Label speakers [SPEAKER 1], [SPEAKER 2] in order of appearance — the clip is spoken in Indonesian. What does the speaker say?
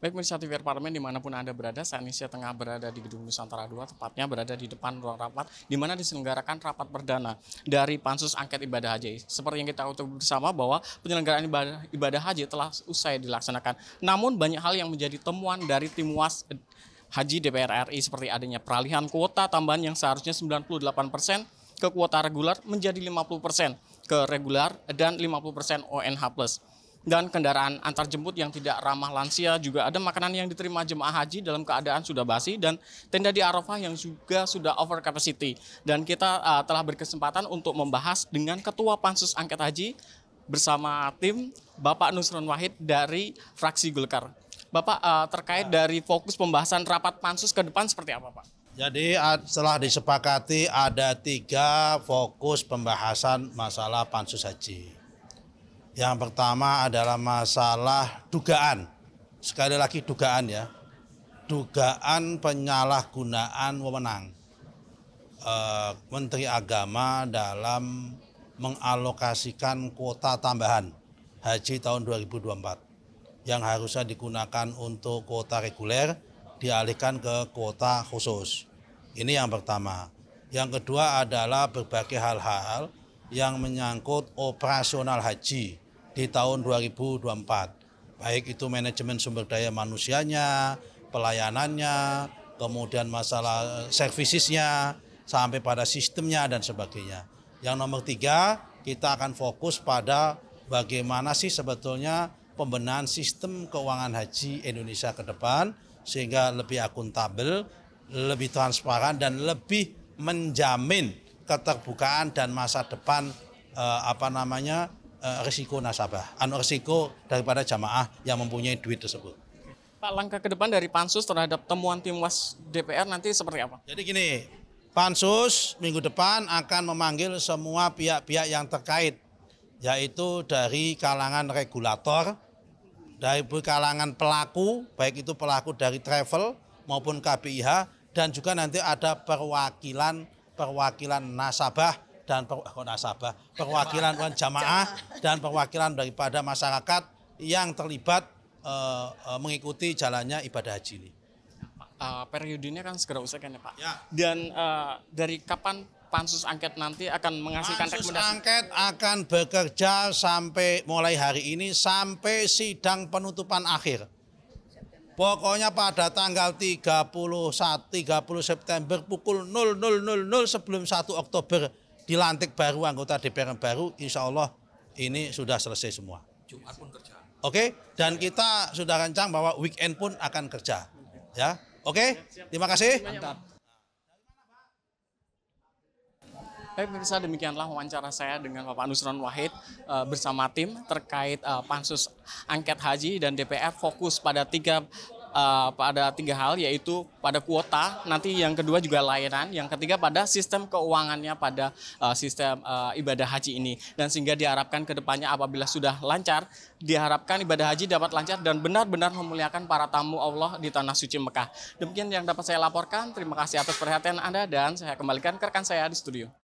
[SPEAKER 1] Baik pemirsa TVR Parlemen dimanapun Anda berada, saat ini saya tengah berada di Gedung Nusantara 2, tepatnya berada di depan ruang rapat, di mana diselenggarakan rapat perdana dari Pansus Angket Ibadah Haji. Seperti yang kita tahu bersama bahwa penyelenggaraan ibadah, ibadah haji telah usai dilaksanakan. Namun banyak hal yang menjadi temuan dari tim was Haji DPR RI seperti adanya peralihan kuota tambahan yang seharusnya 98 persen ke kuota reguler menjadi 50 ke regular dan 50 persen ONH+ dan kendaraan antar jemput yang tidak ramah lansia juga ada makanan yang diterima jemaah haji dalam keadaan sudah basi dan tenda di Arafah yang juga sudah over capacity dan kita uh, telah berkesempatan untuk membahas dengan ketua pansus angket haji bersama tim Bapak Nusron Wahid dari fraksi Golkar. Bapak uh, terkait ya. dari fokus pembahasan rapat pansus ke depan seperti apa, Pak?
[SPEAKER 2] Jadi setelah disepakati ada tiga fokus pembahasan masalah pansus haji. Yang pertama adalah masalah dugaan. Sekali lagi dugaan ya. Dugaan penyalahgunaan wewenang. E, Menteri Agama dalam mengalokasikan kuota tambahan haji tahun 2024 yang harusnya digunakan untuk kuota reguler dialihkan ke kuota khusus. Ini yang pertama. Yang kedua adalah berbagai hal-hal yang menyangkut operasional haji di tahun 2024. Baik itu manajemen sumber daya manusianya, pelayanannya, kemudian masalah eh, servisisnya, sampai pada sistemnya dan sebagainya. Yang nomor tiga, kita akan fokus pada bagaimana sih sebetulnya pembenahan sistem keuangan haji Indonesia ke depan sehingga lebih akuntabel, lebih transparan dan lebih menjamin keterbukaan dan masa depan eh, apa namanya eh, risiko nasabah, anu risiko daripada jamaah yang mempunyai duit tersebut.
[SPEAKER 1] Pak, langkah ke depan dari pansus terhadap temuan was DPR nanti seperti apa? Jadi gini,
[SPEAKER 2] pansus minggu depan akan memanggil semua pihak-pihak yang terkait, yaitu dari kalangan regulator, dari kalangan pelaku, baik itu pelaku dari travel maupun KPIH, dan juga nanti ada perwakilan perwakilan nasabah dan per, oh, nasabah, perwakilan jamaah. jamaah dan perwakilan daripada masyarakat yang terlibat uh, uh,
[SPEAKER 1] mengikuti jalannya ibadah haji ini. Uh, periodenya kan segera usai kan ya Pak. Ya. Dan uh, dari kapan pansus angket nanti akan menghasilkan pansus rekomendasi? angket
[SPEAKER 2] akan bekerja sampai mulai hari ini sampai sidang penutupan akhir. Pokoknya pada tanggal 30, 30 September pukul 00.00 sebelum 1 Oktober dilantik baru anggota DPR yang baru, insya Allah ini sudah selesai semua.
[SPEAKER 1] Jumat pun kerja.
[SPEAKER 2] Oke, okay? dan kita sudah rancang
[SPEAKER 1] bahwa weekend pun akan kerja. Ya, oke. Okay? Terima kasih. Mantap. Tapi pemirsa demikianlah wawancara saya dengan Bapak Nusron Wahid eh, bersama tim terkait eh, pansus angket haji dan DPR fokus pada tiga uh, pada tiga hal yaitu pada kuota, nanti yang kedua juga layanan, yang ketiga pada sistem keuangannya pada uh, sistem uh, ibadah haji ini. Dan sehingga diharapkan kedepannya apabila sudah lancar, diharapkan ibadah haji dapat lancar dan benar-benar memuliakan para tamu Allah di tanah suci Mekah. Demikian yang dapat saya laporkan. Terima kasih atas perhatian Anda dan saya kembalikan ke rekan saya di studio.